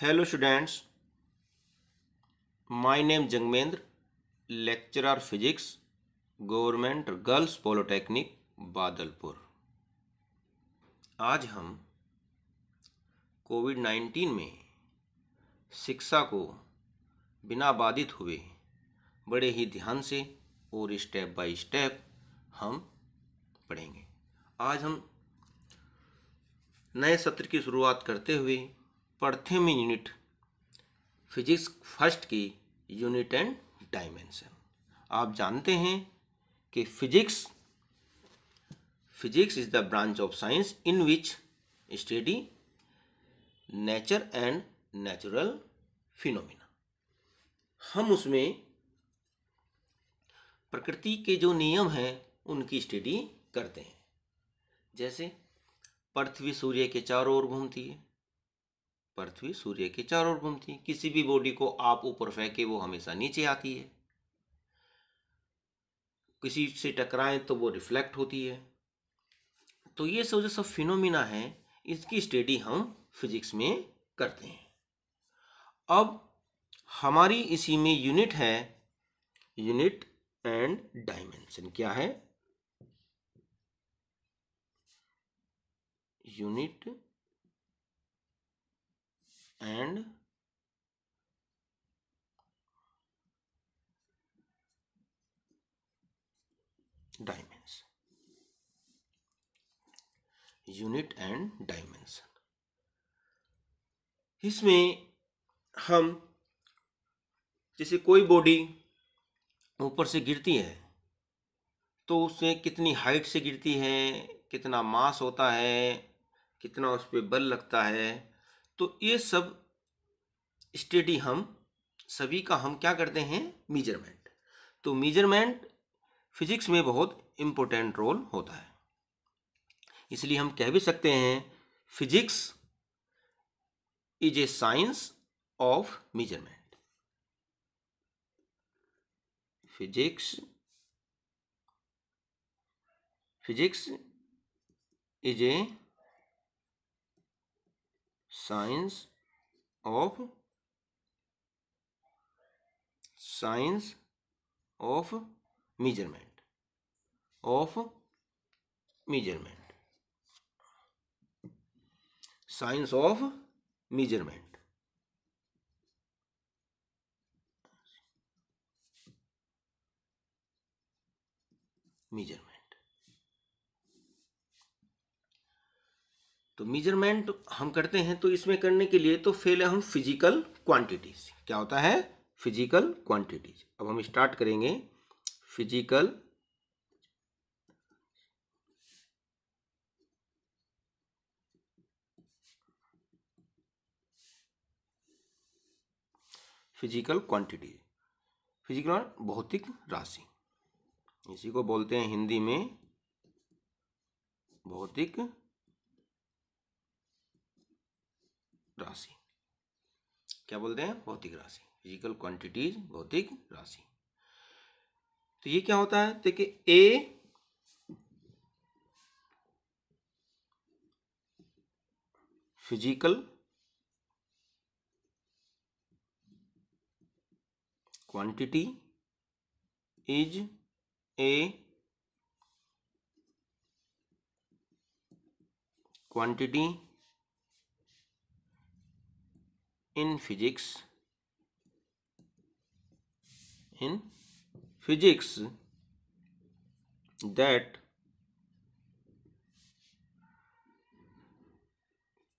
hello students my name Jangmendra lecturer physics government girls polytechnic Badalpur आज हम Covid nineteen में शिक्षा को बिना बाधित हुए बड़े ही ध्यान से और स्टेप बाय स्टेप हम पढ़ेंगे आज हम नए सत्र की शुरुआत करते हुए प्रथम यूनिट फिजिक्स फर्स्ट की यूनिट एंड डायमेंशन आप जानते हैं कि physics physics is the branch of science in which study nature and natural phenomena हम उसमें प्रकृति के जो नियम हैं उनकी स्टडी करते हैं जैसे पृथ्वी सूर्य के चारों ओर घूमती है पृथ्वी सूर्य के चारों ओर घूमती है किसी भी बॉडी को आप ऊपर फेंके वो हमेशा नीचे आती है किसी से टकराएं तो वो रिफ्लेक्ट होती है तो ये सब जो सब फिनोमिना है इसकी स्टडी हम फिजिक्स में करते हैं अब हमारी इसी में यूनिट है यूनिट एंड डायमेंशन क्या है unit and dimension unit and dimension इसमें हम जैसे कोई बॉडी ऊपर से गिरती है तो उसे कितनी हाइट से गिरती है कितना मास होता है कितना उस पर बल लगता है तो ये सब स्टडी हम सभी का हम क्या करते हैं मीजरमेंट तो मीजरमेंट फिजिक्स में बहुत इम्पोर्टेंट रोल होता है इसलिए हम कह भी सकते हैं physics is a science of measurement physics physics is a sines of sines of measurement of measurement sines of measurement measurement तो मेजरमेंट हम करते हैं तो इसमें करने के लिए तो फेल है हम फिजिकल क्वांटिटीज क्या होता है फिजिकल क्वांटिटीज अब हम स्टार्ट करेंगे फिजिकल फिजिकल क्वांटिटी फिजिकल भौतिक राशि इसी को बोलते हैं हिंदी में भौतिक राशि क्या बोलते हैं भौतिक राशि फिजिकल क्वांटिटीज भौतिक राशि तो ये क्या होता है देखिए a physical quantity is a quantity in physics in physics that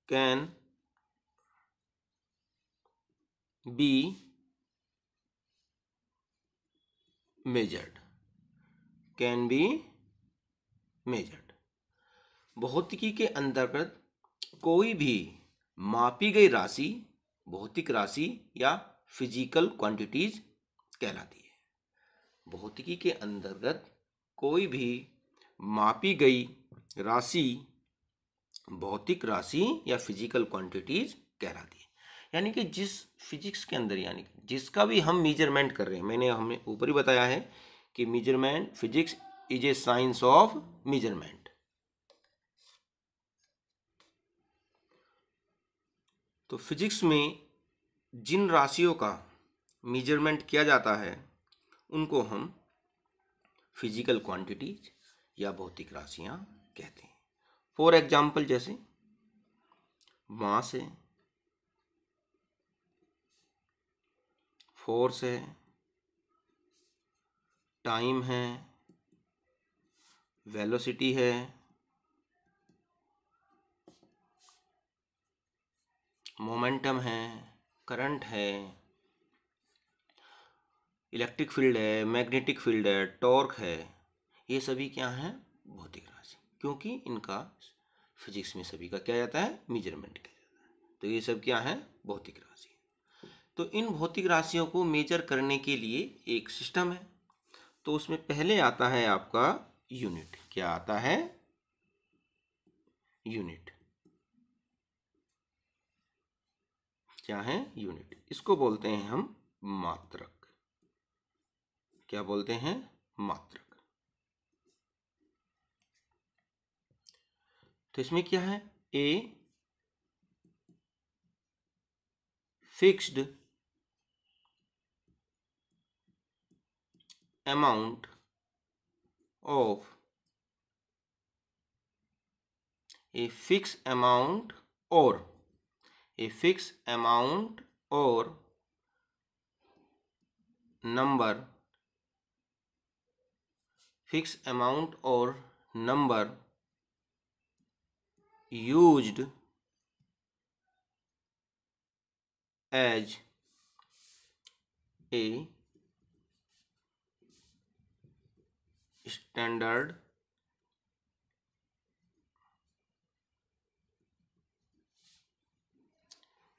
can be measured can be measured भौतिकी के अंतर्गत कोई भी मापी गई राशि भौतिक राशि या फिजिकल क्वांटिटीज कहलाती है भौतिकी के अंतर्गत कोई भी मापी गई राशि भौतिक राशि या फिजिकल क्वांटिटीज कहलाती है यानी कि जिस फिजिक्स के अंदर यानी कि जिसका भी हम मेजरमेंट कर रहे हैं मैंने हमने ऊपर ही बताया है कि measurement physics is a science of measurement तो फिजिक्स में जिन राशियों का मेजरमेंट किया जाता है उनको हम फिजिकल क्वांटिटीज या भौतिक राशियाँ कहते हैं फॉर एग्जाम्पल जैसे मास है फोर्स है टाइम है वेलोसिटी है मोमेंटम है करंट है इलेक्ट्रिक फील्ड है मैग्नेटिक फील्ड है टॉर्क है ये सभी क्या हैं भौतिक राशि क्योंकि इनका फिजिक्स में सभी का क्या जाता है मेजरमेंट किया जाता है तो ये सब क्या है भौतिक राशि तो इन भौतिक राशियों को मेजर करने के लिए एक सिस्टम है तो उसमें पहले आता है आपका यूनिट क्या आता है यूनिट क्या है यूनिट इसको बोलते हैं हम मात्रक क्या बोलते हैं मात्रक तो इसमें क्या है a fixed amount of a fix amount और a fixed amount or number fixed amount or number used as a standard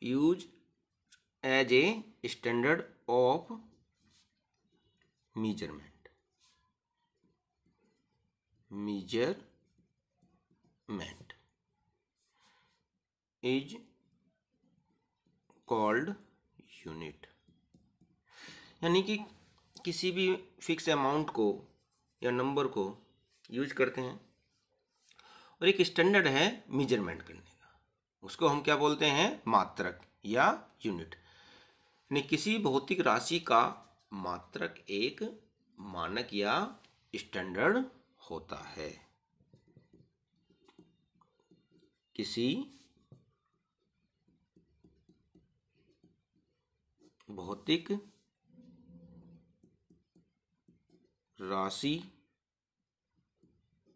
use as a standard of measurement measurement is called unit यानी कि किसी भी फिक्स अमाउंट को या number को use करते हैं और एक स्टैंडर्ड है मीजरमेंट करने उसको हम क्या बोलते हैं मात्रक या यूनिट यानी किसी भौतिक राशि का मात्रक एक मानक या स्टैंडर्ड होता है किसी भौतिक राशि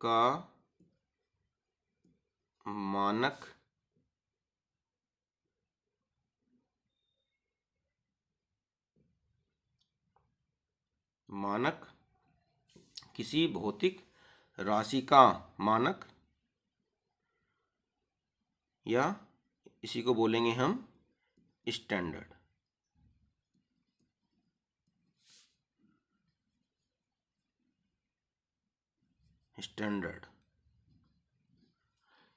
का मानक मानक किसी भौतिक राशि का मानक या इसी को बोलेंगे हम स्टैंडर्ड स्टैंडर्ड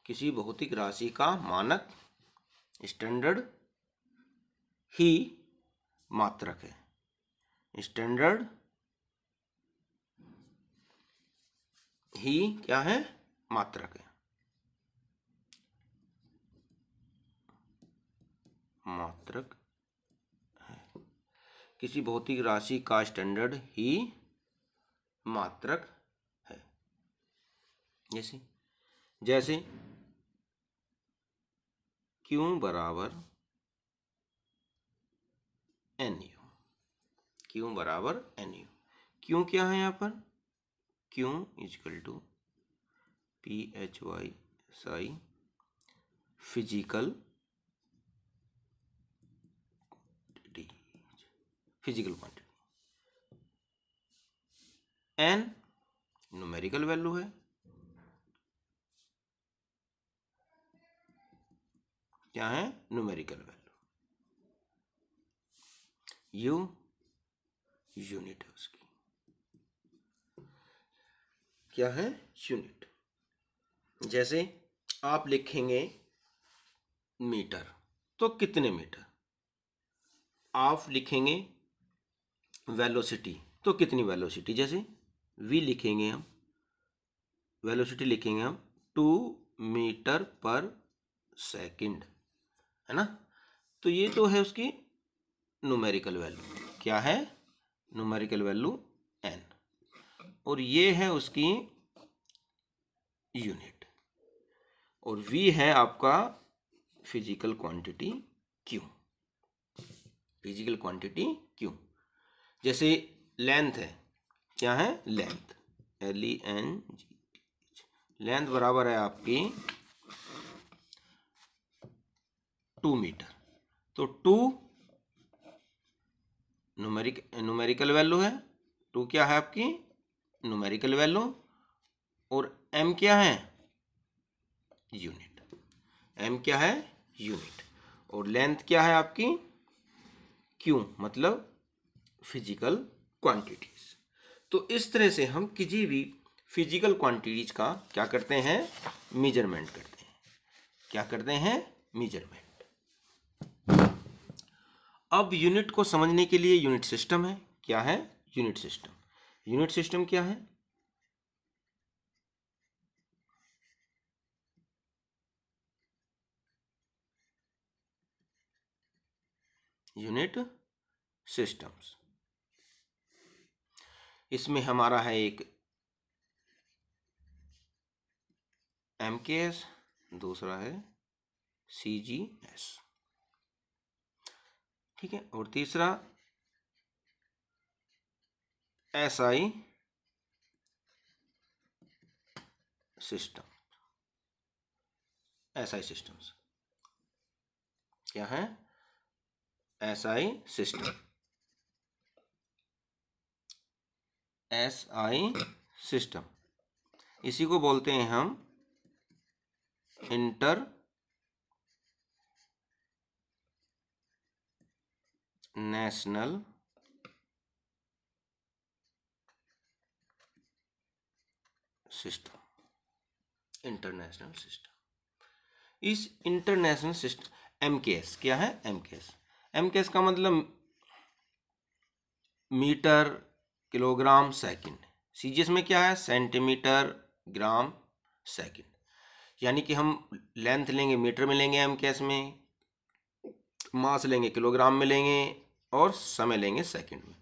किसी भौतिक राशि का मानक स्टैंडर्ड ही मात्रक है स्टैंडर्ड ही क्या है मात्रक है मात्रक है किसी भौतिक राशि का स्टैंडर्ड ही मात्रक है जैसे जैसे क्यू बराबर एन यू क्यू बराबर एन यू क्यों क्या है यहां पर Q is equal to P H Y साई physical physical quantity N numerical value है क्या है न्यूमेरिकल वैल्यू यू यूनिट है उसकी क्या है यूनिट जैसे आप लिखेंगे मीटर तो कितने मीटर आप लिखेंगे वेलोसिटी तो कितनी वेलोसिटी जैसे वी लिखेंगे हम वेलोसिटी लिखेंगे हम टू मीटर पर सेकंड है ना तो ये तो है उसकी न्यूमेरिकल वैल्यू क्या है न्यूमेरिकल वैल्यू और ये है उसकी यूनिट और वी है आपका physical quantity Q physical quantity Q जैसे लेंथ है क्या है length L E N G length बराबर है आपकी टू मीटर तो टू नुमेरिक न्यूमेरिकल वैल्यू है टू क्या है आपकी न्यूमेरिकल वैल्यू और एम क्या है यूनिट एम क्या है यूनिट और लेंथ क्या है आपकी क्यू मतलब फिजिकल क्वांटिटीज तो इस तरह से हम किसी भी फिजिकल क्वांटिटीज का क्या करते हैं मेजरमेंट करते हैं क्या करते हैं मेजरमेंट अब यूनिट को समझने के लिए यूनिट सिस्टम है क्या है यूनिट सिस्टम यूनिट सिस्टम क्या है यूनिट सिस्टम्स इसमें हमारा है एक एम के एस दूसरा है सी जी एस ठीक है और तीसरा आई सिस्टम आई सिस्टम्स क्या है आई सिस्टम आई सिस्टम इसी को बोलते हैं हम international system international system इस इंटरनेशनल सिस्टम एम क्या है एम के का मतलब मीटर किलोग्राम सेकंड सीजीएस में क्या है सेंटीमीटर ग्राम सेकंड यानी कि हम लेंथ लेंगे मीटर में लेंगे एम एस में मास लेंगे किलोग्राम में लेंगे और समय लेंगे सेकंड में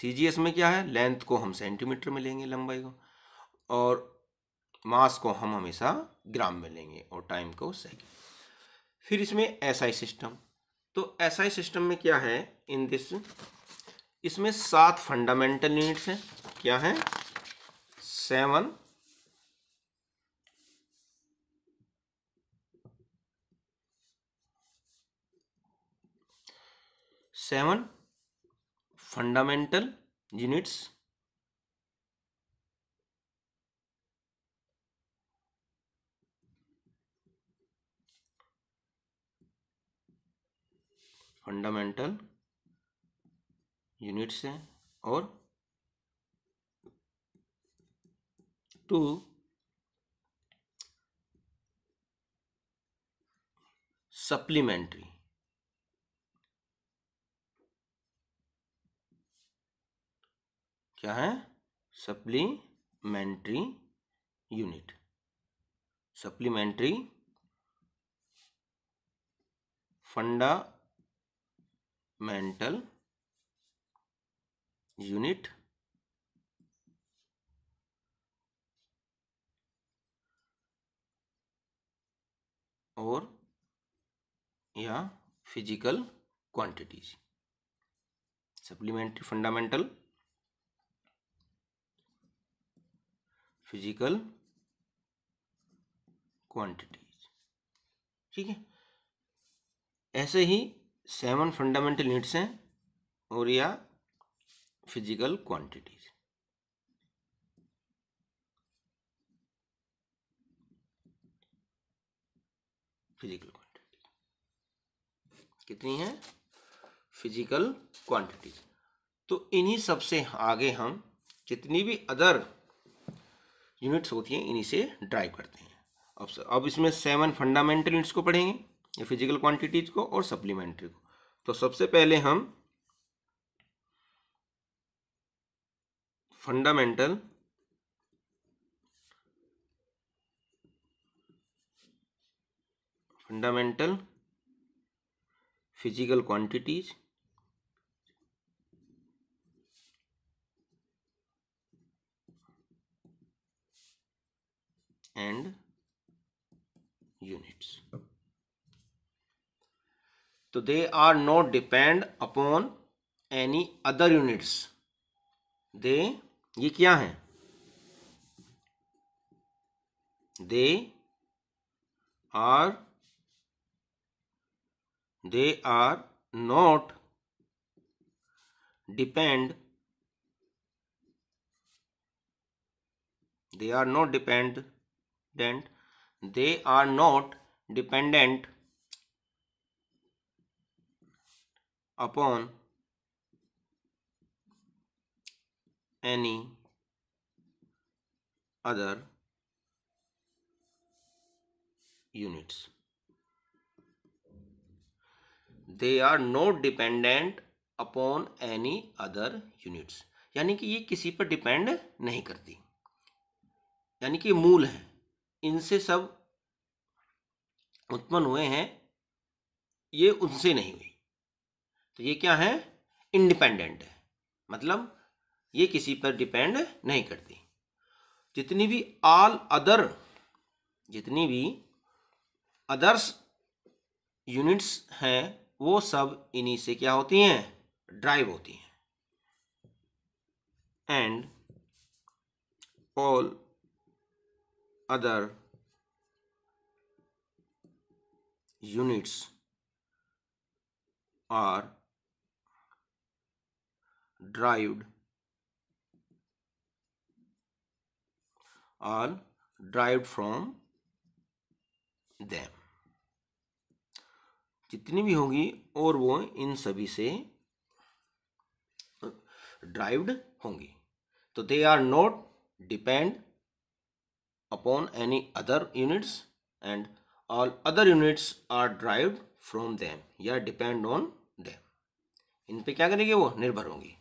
सीजीएस में क्या है लेंथ को हम सेंटीमीटर में लेंगे लंबाई को और मास को हम हमेशा ग्राम में लेंगे और टाइम को सही फिर इसमें एसआई सिस्टम तो एसआई सिस्टम में क्या है इन दिस इसमें सात फंडामेंटल यूनिट्स हैं क्या है seven seven fundamental units fundamental units हैं और टू सप्लीमेंट्री क्या है supplementary unit supplementary fundamental unit और या physical quantities supplementary fundamental physical quantities ठीक है ऐसे ही सेवन फंडामेंटल यूनिट्स हैं और या फिजिकल क्वांटिटीज फिजिकल क्वांटिटी कितनी है फिजिकल क्वांटिटीज तो इन्हीं सबसे आगे हम जितनी भी अदर यूनिट्स होती हैं इन्हीं से ड्राइव करते हैं अब अब इसमें सेवन फंडामेंटल यूनिट्स को पढ़ेंगे फिजिकल क्वांटिटीज को और सप्लीमेंट्री को तो सबसे पहले हम fundamental fundamental physical quantities and units तो they are not depend upon any other units they ये क्या है they are they are not depend they are not dependent they are not dependent upon any other units they are not dependent upon any other units यानी कि ये किसी पर depend नहीं करती यानी कि मूल है इनसे सब उत्पन्न हुए हैं ये उनसे नहीं हुई तो ये क्या है इंडिपेंडेंट है मतलब ये किसी पर डिपेंड नहीं करती जितनी भी ऑल अदर जितनी भी अदर्स यूनिट्स हैं वो सब इन्हीं से क्या होती हैं ड्राइव होती हैं and all other units are derive all derive from them जितनी भी होगी और वो इन सभी से ड्राइव्ड होंगी तो they are not depend upon any other units and all other units are derived from them या डिपेंड ऑन देम इन पे क्या करेंगे वो निर्भर होंगी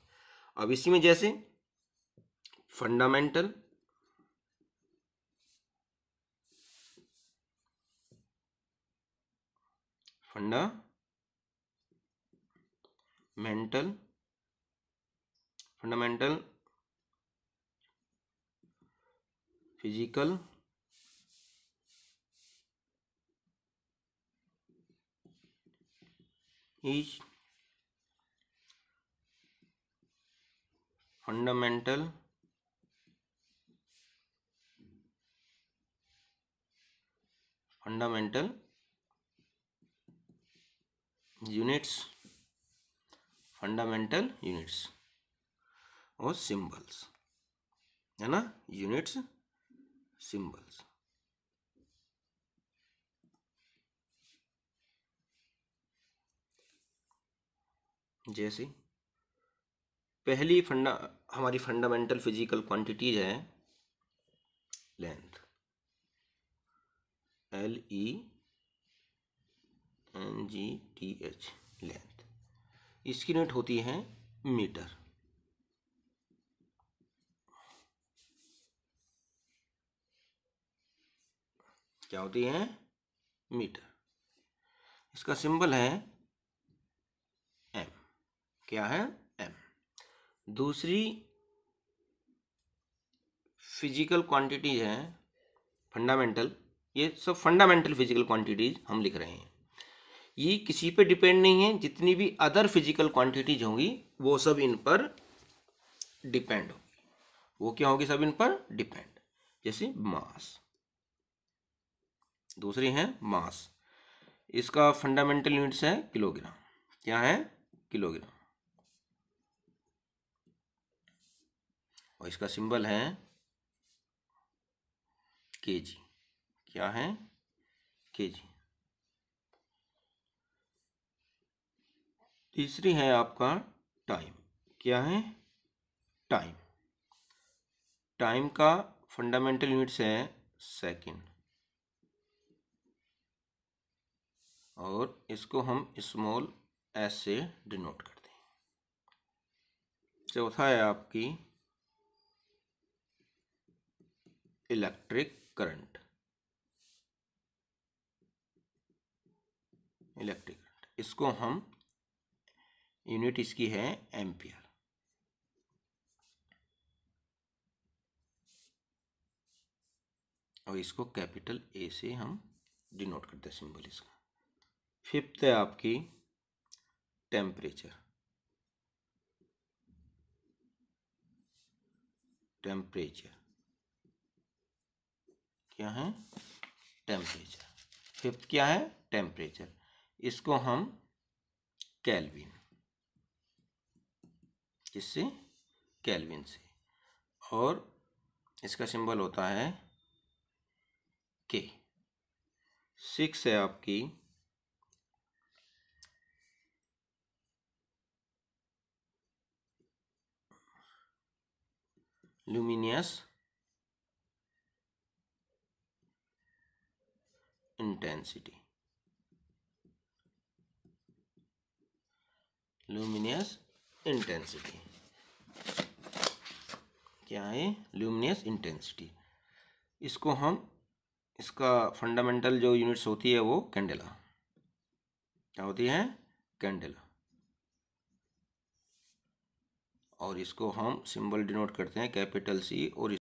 अब इसी में जैसे fundamental fundamental fundamental physical is fundamental fundamental units fundamental units और सिंबल्स है ना यूनिट्स सिंबल्स जैसे पहली फंडा हमारी फंडामेंटल फिजिकल क्वांटिटीज हैं length L E N G T H length इसकी यूनिट होती है मीटर क्या होती है मीटर इसका सिंबल है एम क्या है दूसरी फिजिकल क्वांटिटीज हैं फंडामेंटल ये सब फंडामेंटल फिजिकल क्वांटिटीज हम लिख रहे हैं ये किसी पे डिपेंड नहीं है जितनी भी अदर फिजिकल क्वांटिटीज होंगी वो सब इन पर डिपेंड होगी वो क्या होगी सब इन पर डिपेंड जैसे मास दूसरी है मास इसका फंडामेंटल यूनिट्स है किलोग्राम क्या है किलोग्राम और इसका सिंबल है के जी क्या है के जी तीसरी है आपका टाइम क्या है टाइम टाइम का फंडामेंटल यूनिट्स है सेकंड और इसको हम स्मॉल एस से डिनोट करते हैं चौथा है आपकी इलेक्ट्रिक करंट इलेक्ट्रिक करंट इसको हम यूनिट इसकी है एम्पियर और इसको कैपिटल ए से हम डिनोट करते हैं सिंबल इसका फिफ्थ है आपकी टेम्परेचर टेम्परेचर क्या है टेम्परेचर फिफ्थ क्या है टेम्परेचर इसको हम कैलविन किससे कैलविन से और इसका सिंबल होता है के सिक्स है आपकी ल्यूमिनियस intensity luminous intensity क्या है ल्यूमिनियस इंटेंसिटी इसको हम इसका फंडामेंटल जो यूनिट्स होती है वो कैंडेला क्या होती है कैंडेला और इसको हम सिंबल डिनोट करते हैं कैपिटल सी और